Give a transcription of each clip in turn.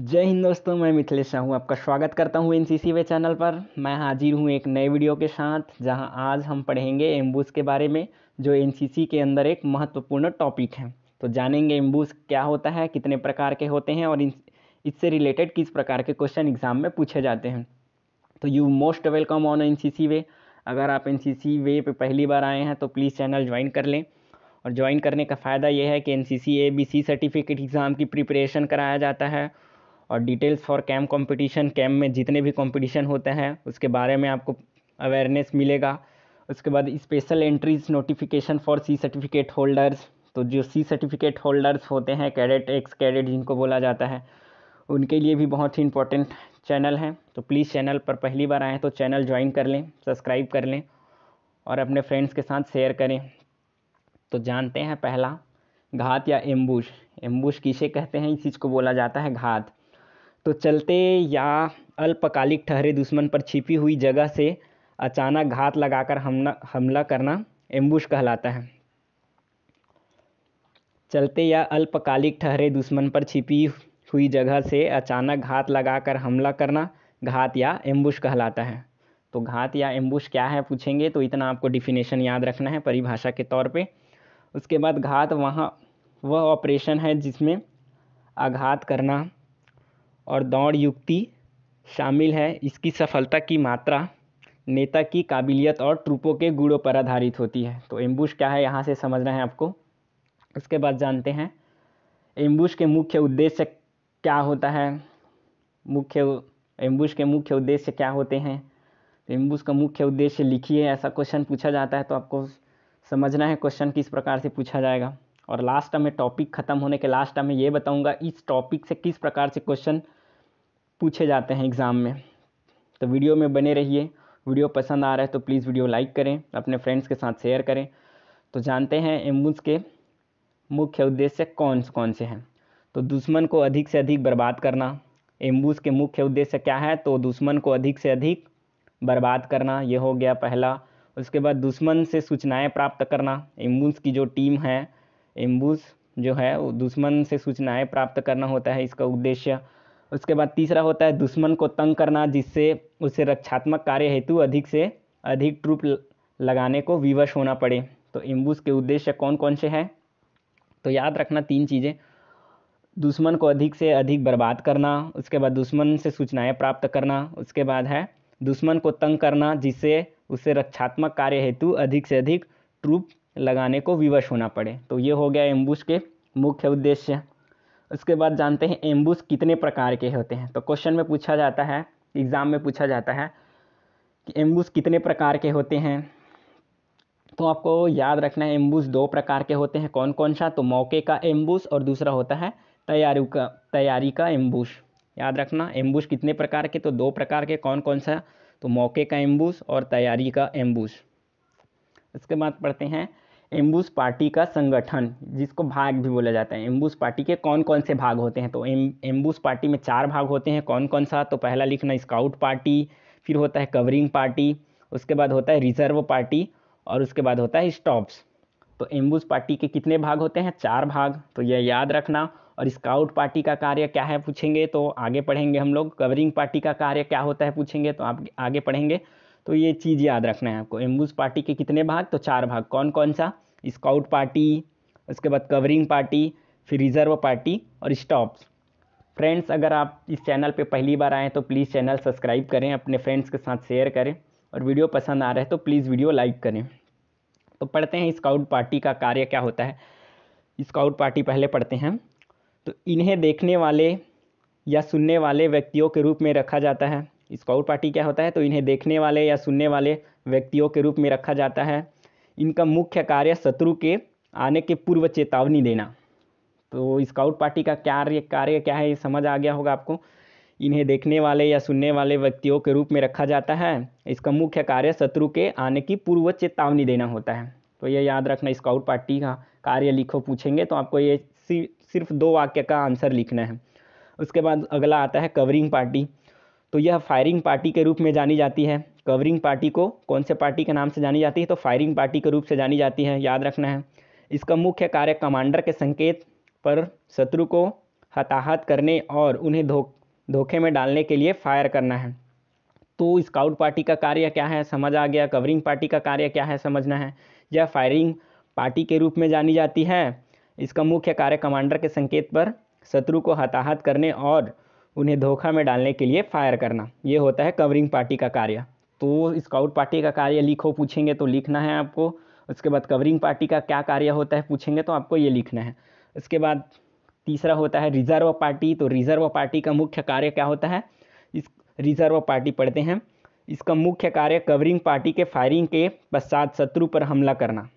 जय हिंद दोस्तों मैं मिथिलेश हूँ आपका स्वागत करता हूँ एन सी वे चैनल पर मैं हाजिर हूँ एक नए वीडियो के साथ जहाँ आज हम पढ़ेंगे एम्बूस के बारे में जो एन के अंदर एक महत्वपूर्ण टॉपिक है तो जानेंगे एम्बूस क्या होता है कितने प्रकार के होते हैं और इससे रिलेटेड किस प्रकार के क्वेश्चन एग्जाम में पूछे जाते हैं तो you most welcome on anyway अगर आप एन वे पर पहली बार आए हैं तो प्लीज़ चैनल ज्वाइन कर लें और ज्वाइन करने का फ़ायदा यह है कि N C C A B C certificate exam की प्रिपरेशन कराया जाता है और डिटेल्स फॉर कैम कंपटीशन कैम में जितने भी कंपटीशन होते हैं उसके बारे में आपको अवेयरनेस मिलेगा उसके बाद special entries notification for C certificate holders तो जो सी सर्टिफिकेट होल्डर्स होते हैं कैडेट एक्स कैडेट जिनको बोला जाता है उनके लिए भी बहुत ही इंपॉर्टेंट चैनल है तो प्लीज़ चैनल पर पहली बार आएँ तो चैनल ज्वाइन कर लें सब्सक्राइब कर लें और अपने फ्रेंड्स के साथ शेयर करें तो जानते हैं पहला घात या एम्बुश एम्बुश किसे कहते हैं इस चीज़ को बोला जाता है घात तो चलते या अल्पकालिक ठहरे दुश्मन पर छिपी हुई जगह से अचानक घात लगाकर हमला हमला करना एम्बुश कहलाता है चलते या अल्पकालिक ठहरे दुश्मन पर छिपी हुई जगह से अचानक घात लगाकर हमला करना घात या एम्बुश कहलाता है तो घात या एम्बुश क्या है पूछेंगे तो इतना आपको डिफिनेशन याद रखना है परिभाषा के तौर पे उसके बाद घात वहाँ वह ऑपरेशन है जिसमें आघात करना और दौड़ युक्ति शामिल है इसकी सफलता की मात्रा नेता की काबिलियत और ट्रूपों के गुणों पर आधारित होती है तो एम्बुश क्या है यहाँ से समझना है आपको उसके बाद जानते हैं एम्बुश के मुख्य उद्देश्य क्या होता है मुख्य एम्बुश के मुख्य उद्देश्य क्या होते हैं तो एम्बुश का मुख्य उद्देश्य लिखिए ऐसा क्वेश्चन पूछा जाता है तो आपको समझना है क्वेश्चन किस प्रकार से पूछा जाएगा और लास्ट में टॉपिक ख़त्म होने के लास्ट में ये बताऊँगा इस टॉपिक से किस प्रकार से क्वेश्चन पूछे जाते हैं एग्ज़ाम में तो वीडियो में बने रहिए वीडियो पसंद आ रहा है तो प्लीज़ वीडियो लाइक करें अपने फ्रेंड्स के साथ शेयर करें तो जानते हैं एम्बुल्स के मुख्य उद्देश्य कौन कौन से हैं तो दुश्मन को अधिक से अधिक बर्बाद करना एम्बुल्स के मुख्य उद्देश्य क्या है तो दुश्मन को अधिक से अधिक बर्बाद करना ये हो गया पहला उसके बाद दुश्मन से सूचनाएं प्राप्त करना एम्बुल्स की जो टीम है एम्बूस जो है वो दुश्मन से सूचनाएं प्राप्त करना होता है इसका उद्देश्य उसके बाद तीसरा होता है दुश्मन को तंग करना जिससे उसे रक्षात्मक कार्य हेतु अधिक से अधिक ट्रूप लगाने को विवश होना पड़े तो एम्बूस के उद्देश्य कौन कौन से हैं तो याद रखना तीन चीज़ें दुश्मन को अधिक से अधिक बर्बाद करना उसके बाद दुश्मन से सूचनाएं प्राप्त करना उसके बाद है दुश्मन को तंग करना जिससे उसे रक्षात्मक कार्य हेतु अधिक से अधिक ट्रूप लगाने को विवश होना पड़े तो ये हो गया एम्बूस के मुख्य उद्देश्य उसके बाद जानते हैं एम्बूस कितने प्रकार के होते हैं तो क्वेश्चन में पूछा जाता है एग्ज़ाम में पूछा जाता है कि एम्बूस कितने प्रकार के होते हैं तो आपको याद रखना है एम्बूस दो प्रकार के होते हैं कौन कौन सा तो मौके का एम्बूस और दूसरा होता है तैयारी का तैयारी का एम्बूस याद रखना एम्बूस कितने प्रकार के तो दो प्रकार के कौन कौन सा तो मौके का एम्बूस और तैयारी का एम्बूस इसके बाद पढ़ते हैं एम्बूस पार्टी का संगठन जिसको भाग भी बोला जाता है एम्बूस पार्टी के कौन कौन से भाग होते हैं तो एम एम्बूस पार्टी में चार भाग होते हैं कौन कौन सा तो पहला लिखना स्काउट पार्टी फिर होता है कवरिंग पार्टी उसके बाद होता है रिजर्व पार्टी और उसके बाद होता है स्टॉप्स तो एम्बूस पार्टी के कितने भाग होते हैं चार भाग तो यह याद रखना और स्काउट पार्टी का कार्य क्या है पूछेंगे तो आगे पढ़ेंगे हम लोग कवरिंग पार्टी का कार्य क्या होता है पूछेंगे तो आप आगे पढ़ेंगे तो ये चीज़ याद रखना है आपको एम्बूज पार्टी के कितने भाग तो चार भाग कौन कौन सा स्काउट पार्टी उसके बाद कवरिंग पार्टी फिर रिजर्व पार्टी और स्टॉप्स फ्रेंड्स अगर आप इस चैनल पे पहली बार आएँ तो प्लीज़ चैनल सब्सक्राइब करें अपने फ्रेंड्स के साथ शेयर करें और वीडियो पसंद आ रहा है तो प्लीज़ वीडियो लाइक करें तो पढ़ते हैं स्काउट पार्टी का कार्य क्या होता है स्काउट पार्टी पहले पढ़ते हैं तो इन्हें देखने वाले या सुनने वाले व्यक्तियों के रूप में रखा जाता है स्काउट पार्टी क्या होता है तो इन्हें देखने वाले या सुनने वाले व्यक्तियों के रूप में रखा जाता है इनका मुख्य कार्य शत्रु के आने के पूर्व चेतावनी देना तो स्काउट पार्टी का कार्य कार्य क्या है ये समझ आ गया होगा आपको इन्हें देखने वाले या सुनने वाले व्यक्तियों के रूप में रखा जाता है इसका मुख्य कार्य शत्रु के आने की पूर्व चेतावनी देना होता है तो ये याद रखना स्काउट पार्टी का कार्य लिखो पूछेंगे तो आपको ये सिर्फ दो वाक्य का आंसर लिखना है उसके बाद अगला आता है कवरिंग पार्टी तो यह फायरिंग पार्टी के रूप में जानी जाती है कवरिंग पार्टी को कौन से पार्टी के नाम से जानी जाती है तो फायरिंग पार्टी के रूप से जानी जाती है याद रखना है इसका मुख्य कार्य कमांडर के संकेत पर शत्रु को हताहत करने और उन्हें धो धोखे में डालने के लिए फायर करना है तो स्काउट पार्टी का कार्य क्या है समझ आ गया कवरिंग पार्टी का कार्य क्या है समझना है यह फायरिंग पार्टी के रूप में जानी जाती है इसका मुख्य कार्य कमांडर के संकेत पर शत्रु को हताहत करने और उन्हें धोखा में डालने के लिए फायर करना ये होता है कवरिंग पार्टी का कार्य तो स्काउट पार्टी का कार्य लिखो पूछेंगे तो लिखना है आपको उसके बाद कवरिंग पार्टी का क्या कार्य होता है पूछेंगे तो आपको ये लिखना है उसके बाद तीसरा होता है रिजर्व पार्टी तो रिजर्व पार्टी का मुख्य कार्य क्या होता है इस रिजर्व पार्टी पढ़ते हैं इसका मुख्य कार्य कवरिंग पार्टी के फायरिंग के पश्चात शत्रु पर हमला करना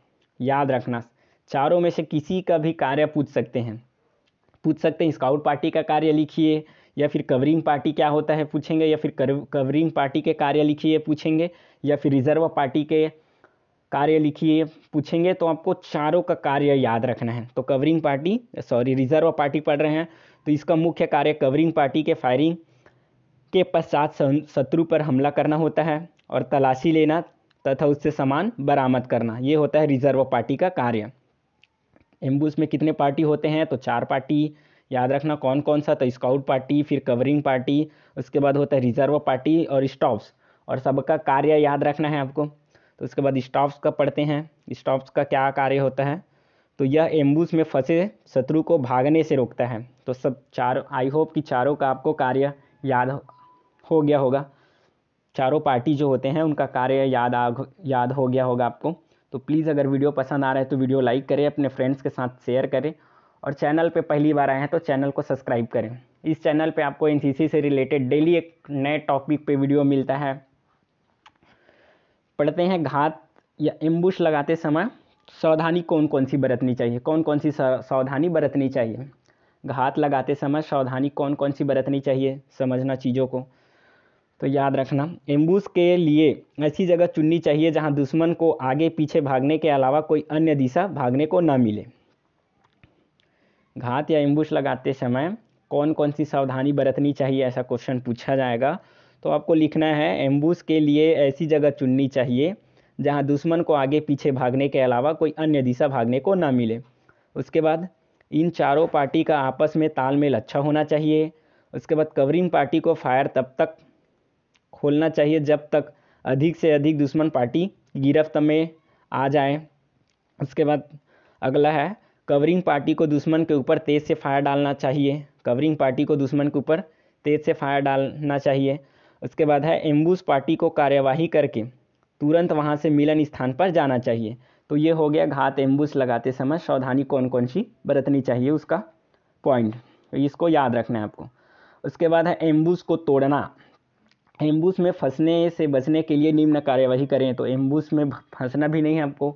याद रखना चारों में से किसी का भी कार्य पूछ सकते हैं पूछ सकते हैं स्काउट पार्टी का कार्य लिखिए या फिर कवरिंग पार्टी क्या होता है पूछेंगे या फिर कवरिंग पार्टी के कार्य लिखिए पूछेंगे या फिर रिजर्व पार्टी के कार्य लिखिए पूछेंगे तो आपको चारों का कार्य याद रखना है तो covering party sorry reserve party पढ़ रहे हैं तो इसका मुख्य कार्य कवरिंग पार्टी के फायरिंग के पश्चात शत्रु पर हमला करना होता है और तलाशी लेना तथा उससे सामान बरामद करना ये होता है रिजर्व पार्टी का कार्य एम्बुस में कितने पार्टी होते हैं तो चार पार्टी याद रखना कौन कौन सा तो स्काउट पार्टी फिर कवरिंग पार्टी उसके बाद होता है रिजर्व पार्टी और स्टॉप्स और सबका कार्य याद रखना है आपको तो उसके बाद स्टॉप्स का पढ़ते हैं स्टॉप्स का क्या कार्य होता है तो यह एम्बूस में फंसे शत्रु को भागने से रोकता है तो सब चार आई होप कि चारों का आपको कार्य याद हो गया होगा चारों पार्टी जो होते हैं उनका कार्य याद आ याद हो गया होगा आपको तो प्लीज़ अगर वीडियो पसंद आ रहा है तो वीडियो लाइक करें अपने फ्रेंड्स के साथ शेयर करें और चैनल पे पहली बार आए हैं तो चैनल को सब्सक्राइब करें इस चैनल पे आपको एन से रिलेटेड डेली एक नए टॉपिक पे वीडियो मिलता है पढ़ते हैं घात या एम्बुश लगाते समय सावधानी कौन कौन सी बरतनी चाहिए कौन कौन सी सावधानी बरतनी चाहिए घात लगाते समय सावधानी कौन कौन सी बरतनी चाहिए समझना चीज़ों को तो याद रखना एम्बूस के लिए ऐसी जगह चुननी चाहिए जहां दुश्मन को आगे पीछे भागने के अलावा कोई अन्य दिशा भागने को ना मिले घात या एम्बुश लगाते समय कौन कौन सी सावधानी बरतनी चाहिए ऐसा क्वेश्चन पूछा जाएगा तो आपको लिखना है एम्बुश के लिए ऐसी जगह चुननी चाहिए जहां दुश्मन को आगे पीछे भागने के अलावा कोई अन्य दिशा भागने को ना मिले उसके बाद इन चारों पार्टी का आपस में तालमेल अच्छा होना चाहिए उसके बाद कवरिंग पार्टी को फायर तब तक खोलना चाहिए जब तक अधिक से अधिक दुश्मन पार्टी गिरफ्त में आ जाए उसके बाद अगला है कवरिंग पार्टी को दुश्मन के ऊपर तेज़ से फायर डालना चाहिए कवरिंग पार्टी को दुश्मन के ऊपर तेज़ से फायर डालना चाहिए उसके बाद है एम्बूस पार्टी को कार्यवाही करके तुरंत वहाँ से मिलन स्थान पर जाना चाहिए तो ये हो गया घात एम्बूस लगाते समय सावधानी कौन कौन सी बरतनी चाहिए उसका पॉइंट तो इसको याद रखना है आपको उसके बाद है एम्बूस को तोड़ना एम्बूस में फंसने से बचने के लिए निम्न कार्यवाही करें तो एम्बूस में फंसना भी नहीं है आपको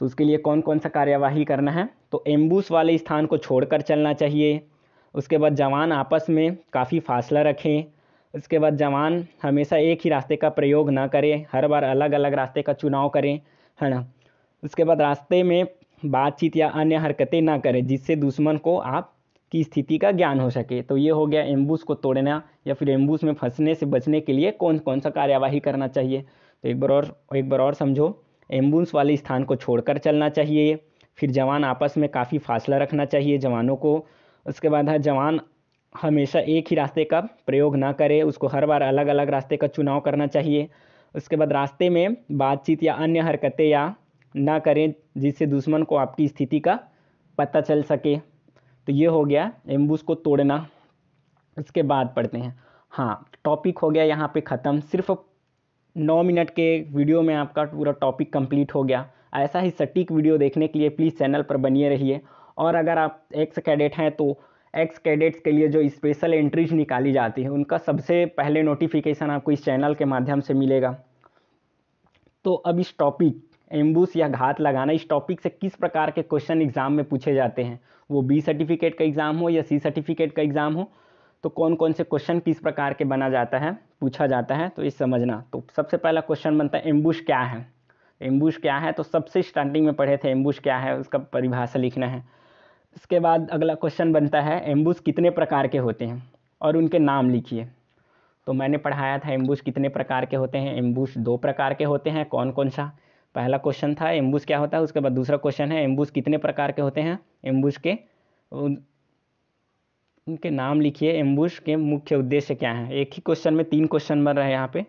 तो उसके लिए कौन कौन सा कार्यवाही करना है तो एम्बूस वाले स्थान को छोड़कर चलना चाहिए उसके बाद जवान आपस में काफ़ी फासला रखें उसके बाद जवान हमेशा एक ही रास्ते का प्रयोग ना करें हर बार अलग अलग रास्ते का चुनाव करें है ना उसके बाद रास्ते में बातचीत या अन्य हरकतें ना करें जिससे दुश्मन को आप की स्थिति का ज्ञान हो सके तो ये हो गया एम्बूस को तोड़ना या फिर एम्बूस में फंसने से बचने के लिए कौन कौन सा कार्यवाही करना चाहिए तो एक बार और एक बार और समझो एम्बुलेंस वाले स्थान को छोड़कर चलना चाहिए फिर जवान आपस में काफ़ी फासला रखना चाहिए जवानों को उसके बाद है हाँ, जवान हमेशा एक ही रास्ते का प्रयोग ना करे उसको हर बार अलग अलग रास्ते का चुनाव करना चाहिए उसके बाद रास्ते में बातचीत या अन्य हरकतें या ना करें जिससे दुश्मन को आपकी स्थिति का पता चल सके तो ये हो गया एम्बुस को तोड़ना उसके बाद पढ़ते हैं हाँ टॉपिक हो गया यहाँ पे ख़त्म सिर्फ नौ मिनट के वीडियो में आपका पूरा टॉपिक कंप्लीट हो गया ऐसा ही सटीक वीडियो देखने के लिए प्लीज़ चैनल पर बनिए रहिए और अगर आप एक्स कैडेट हैं तो एक्स कैडेट्स के लिए जो स्पेशल एंट्रीज निकाली जाती है उनका सबसे पहले नोटिफिकेशन आपको इस चैनल के माध्यम से मिलेगा तो अब इस टॉपिक एम्बूस या घात लगाना इस टॉपिक से किस प्रकार के क्वेश्चन एग्ज़ाम में पूछे जाते हैं वो बी सर्टिफिकेट का एग्ज़ाम हो या सी सर्टिफिकेट का एग्ज़ाम हो तो कौन कौन से क्वेश्चन किस प्रकार के बना जाता है पूछा जाता है तो ये समझना तो सबसे पहला क्वेश्चन बनता है एम्बुश क्या है एम्बुश क्या है तो सबसे स्टार्टिंग में पढ़े थे एम्बुश क्या है उसका परिभाषा लिखना है इसके बाद अगला क्वेश्चन बनता है एम्बुश कितने प्रकार के होते हैं और उनके नाम लिखिए तो मैंने पढ़ाया था एम्बुश कितने प्रकार के होते हैं एम्बुश दो प्रकार के होते हैं कौन कौन सा पहला क्वेश्चन था एम्बुश क्या होता है उसके बाद दूसरा क्वेश्चन है एम्बुश कितने प्रकार के होते हैं एम्बुश के उनके नाम लिखिए एम्बुश के मुख्य उद्देश्य क्या हैं एक ही क्वेश्चन में तीन क्वेश्चन बन रहे हैं यहाँ पे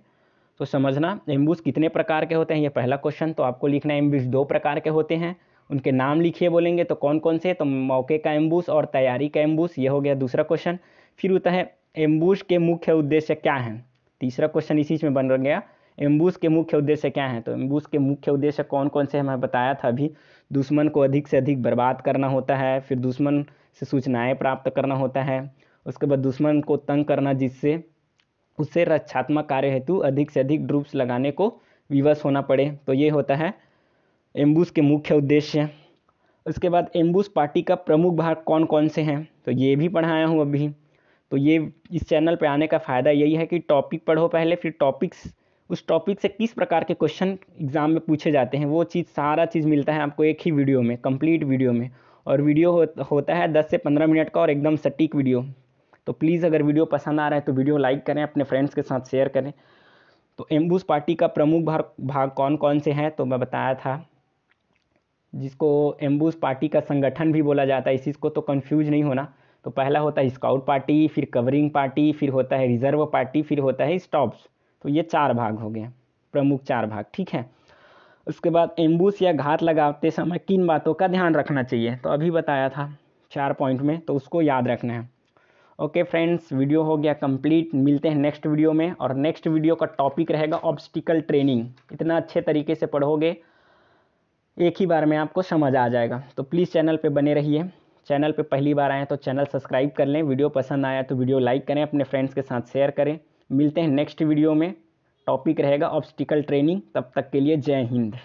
तो समझना एम्बुश कितने प्रकार के होते हैं ये पहला क्वेश्चन तो आपको लिखना है एम्बुश दो प्रकार के होते हैं उनके नाम लिखिए बोलेंगे तो कौन कौन से तो मौके का एम्बुश और तैयारी का एम्बुश ये हो गया दूसरा क्वेश्चन फिर होता है एम्बुश के मुख्य उद्देश्य क्या हैं तीसरा क्वेश्चन इसी में बन गया एम्बूस के मुख्य उद्देश्य क्या हैं तो एम्बूस के मुख्य उद्देश्य कौन कौन से हमें बताया था अभी दुश्मन को अधिक से अधिक बर्बाद करना होता है फिर दुश्मन से सूचनाएं प्राप्त करना होता है उसके बाद दुश्मन को तंग करना जिससे उससे रक्षात्मक कार्य हेतु अधिक से अधिक ड्रूप्स लगाने को विवश होना पड़े तो ये होता है एम्बूस के मुख्य उद्देश्य उसके बाद एम्बूस पार्टी का प्रमुख भाग कौन कौन से हैं तो ये भी पढ़ाया हूँ अभी तो ये इस चैनल पे आने का फ़ायदा यही है कि टॉपिक पढ़ो पहले फिर टॉपिक्स उस टॉपिक से किस प्रकार के क्वेश्चन एग्ज़ाम में पूछे जाते हैं वो चीज़ सारा चीज़ मिलता है आपको एक ही वीडियो में कंप्लीट वीडियो में और वीडियो हो, होता है दस से पंद्रह मिनट का और एकदम सटीक वीडियो तो प्लीज़ अगर वीडियो पसंद आ रहा है तो वीडियो लाइक करें अपने फ्रेंड्स के साथ शेयर करें तो एम्बूस पार्टी का प्रमुख भाग भाग कौन कौन से हैं तो मैं बताया था जिसको एम्बूस पार्टी का संगठन भी बोला जाता है इसी को तो कंफ्यूज नहीं होना तो पहला होता है स्काउट पार्टी फिर कवरिंग पार्टी फिर होता है रिजर्व पार्टी फिर होता है स्टॉप्स तो ये चार भाग हो गए प्रमुख चार भाग ठीक है उसके बाद एम्बूस या घात लगाते समय किन बातों का ध्यान रखना चाहिए तो अभी बताया था चार पॉइंट में तो उसको याद रखना है ओके फ्रेंड्स वीडियो हो गया कंप्लीट मिलते हैं नेक्स्ट वीडियो में और नेक्स्ट वीडियो का टॉपिक रहेगा ऑब्स्टिकल ट्रेनिंग इतना अच्छे तरीके से पढ़ोगे एक ही बार में आपको समझ आ जाएगा तो प्लीज़ चैनल पे बने रहिए चैनल पे पहली बार आएँ तो चैनल सब्सक्राइब कर लें वीडियो पसंद आया तो वीडियो लाइक करें अपने फ्रेंड्स के साथ शेयर करें मिलते हैं नेक्स्ट वीडियो में टॉपिक रहेगा ऑब्स्टिकल ट्रेनिंग तब तक के लिए जय हिंद